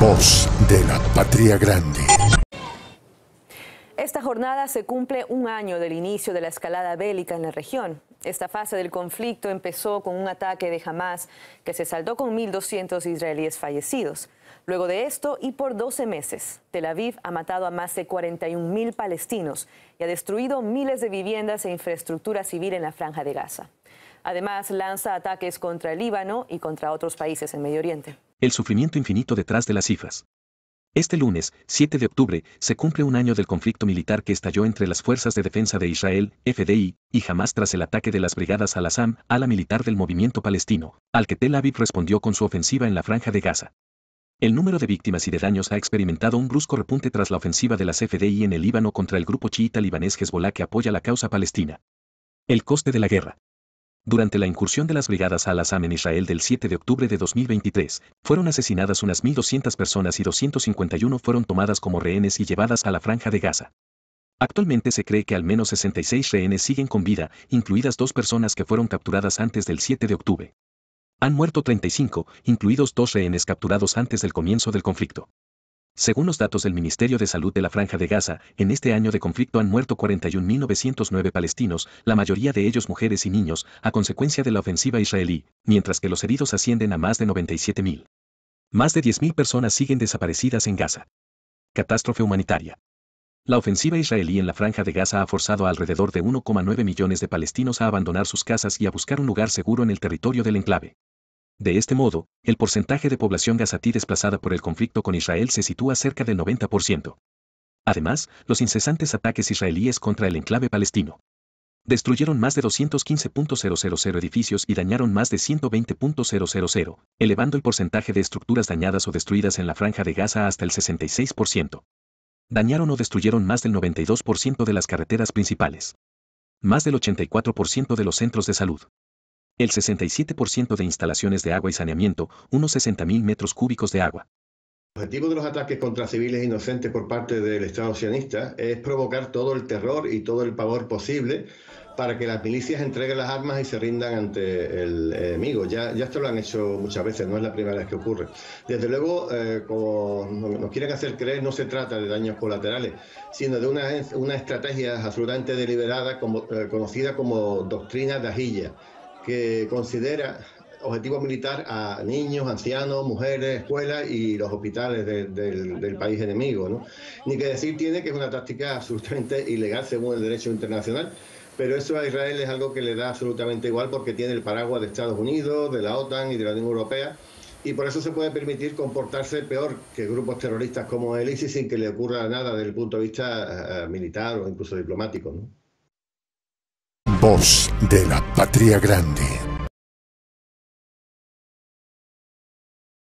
Voz de la Patria Grande. Esta jornada se cumple un año del inicio de la escalada bélica en la región. Esta fase del conflicto empezó con un ataque de Hamas que se saldó con 1.200 israelíes fallecidos. Luego de esto y por 12 meses, Tel Aviv ha matado a más de 41.000 palestinos y ha destruido miles de viviendas e infraestructura civil en la franja de Gaza. Además, lanza ataques contra el Líbano y contra otros países en Medio Oriente. El sufrimiento infinito detrás de las cifras. Este lunes, 7 de octubre, se cumple un año del conflicto militar que estalló entre las Fuerzas de Defensa de Israel, FDI, y jamás tras el ataque de las brigadas al-Assam, ala militar del movimiento palestino, al que Tel Aviv respondió con su ofensiva en la franja de Gaza. El número de víctimas y de daños ha experimentado un brusco repunte tras la ofensiva de las FDI en el Líbano contra el grupo chiita libanés Hezbollah que apoya la causa palestina. El coste de la guerra. Durante la incursión de las brigadas al Assam en Israel del 7 de octubre de 2023, fueron asesinadas unas 1.200 personas y 251 fueron tomadas como rehenes y llevadas a la franja de Gaza. Actualmente se cree que al menos 66 rehenes siguen con vida, incluidas dos personas que fueron capturadas antes del 7 de octubre. Han muerto 35, incluidos dos rehenes capturados antes del comienzo del conflicto. Según los datos del Ministerio de Salud de la Franja de Gaza, en este año de conflicto han muerto 41.909 palestinos, la mayoría de ellos mujeres y niños, a consecuencia de la ofensiva israelí, mientras que los heridos ascienden a más de 97.000. Más de 10.000 personas siguen desaparecidas en Gaza. Catástrofe humanitaria. La ofensiva israelí en la franja de Gaza ha forzado a alrededor de 1,9 millones de palestinos a abandonar sus casas y a buscar un lugar seguro en el territorio del enclave. De este modo, el porcentaje de población gazatí desplazada por el conflicto con Israel se sitúa cerca del 90%. Además, los incesantes ataques israelíes contra el enclave palestino destruyeron más de 215.000 edificios y dañaron más de 120.000, elevando el porcentaje de estructuras dañadas o destruidas en la franja de Gaza hasta el 66%. Dañaron o destruyeron más del 92% de las carreteras principales. Más del 84% de los centros de salud. El 67% de instalaciones de agua y saneamiento, unos 60.000 metros cúbicos de agua. El objetivo de los ataques contra civiles inocentes por parte del Estado sionista es provocar todo el terror y todo el pavor posible para que las milicias entreguen las armas y se rindan ante el enemigo. Ya, esto lo han hecho muchas veces, no es la primera vez que ocurre. Desde luego, eh, como nos quieren hacer creer, no se trata de daños colaterales, sino de una, estrategia absolutamente deliberada eh, conocida como doctrina de ajilla que considera objetivo militar a niños, ancianos, mujeres, escuelas y los hospitales del, país enemigo. ¿no? Ni que decir tiene que es una táctica absolutamente ilegal según el derecho internacional, pero eso a Israel es algo que le da absolutamente igual porque tiene el paraguas de Estados Unidos, de la OTAN y de la Unión Europea. Y por eso se puede permitir comportarse peor que grupos terroristas como el ISIS sin que le ocurra nada desde el punto de vista eh, militar o incluso diplomático. ¿no? Voz de la Patria Grande.